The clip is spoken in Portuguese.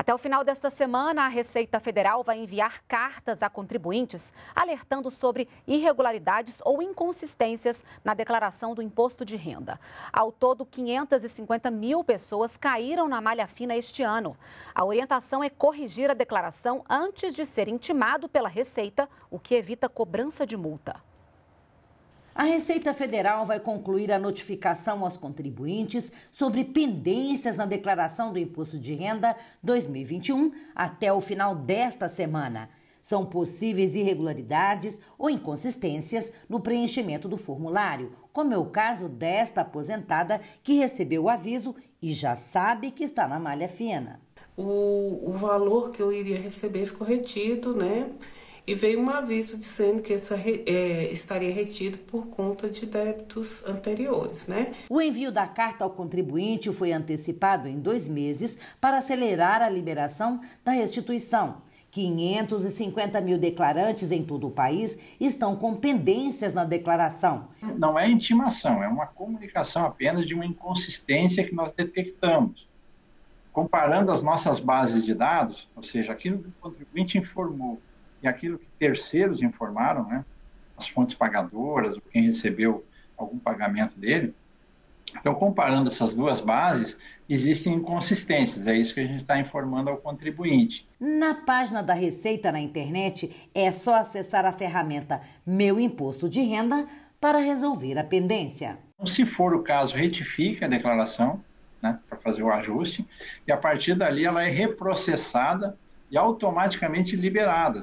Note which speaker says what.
Speaker 1: Até o final desta semana, a Receita Federal vai enviar cartas a contribuintes alertando sobre irregularidades ou inconsistências na declaração do imposto de renda. Ao todo, 550 mil pessoas caíram na malha fina este ano. A orientação é corrigir a declaração antes de ser intimado pela Receita, o que evita cobrança de multa. A Receita Federal vai concluir
Speaker 2: a notificação aos contribuintes sobre pendências na declaração do Imposto de Renda 2021 até o final desta semana. São possíveis irregularidades ou inconsistências no preenchimento do formulário, como é o caso desta aposentada que recebeu o aviso e já sabe que está na malha fina.
Speaker 1: O, o valor que eu iria receber ficou retido, né? e veio um aviso dizendo que isso é, estaria retido por conta de débitos
Speaker 2: anteriores. Né? O envio da carta ao contribuinte foi antecipado em dois meses para acelerar a liberação da restituição. 550 mil declarantes em todo o país estão com pendências na declaração. Não
Speaker 3: é intimação, é uma comunicação apenas de uma inconsistência que nós detectamos. Comparando as nossas bases de dados, ou seja, aquilo que o contribuinte informou e aquilo que terceiros informaram, né, as fontes pagadoras, quem recebeu algum pagamento dele. Então, comparando essas duas bases, existem inconsistências, é isso que a gente está informando ao contribuinte.
Speaker 2: Na página da Receita na internet, é só acessar a ferramenta Meu Imposto de Renda para resolver a pendência.
Speaker 3: Então, se for o caso, retifica a declaração né, para fazer o ajuste e a partir dali ela é reprocessada e automaticamente liberada.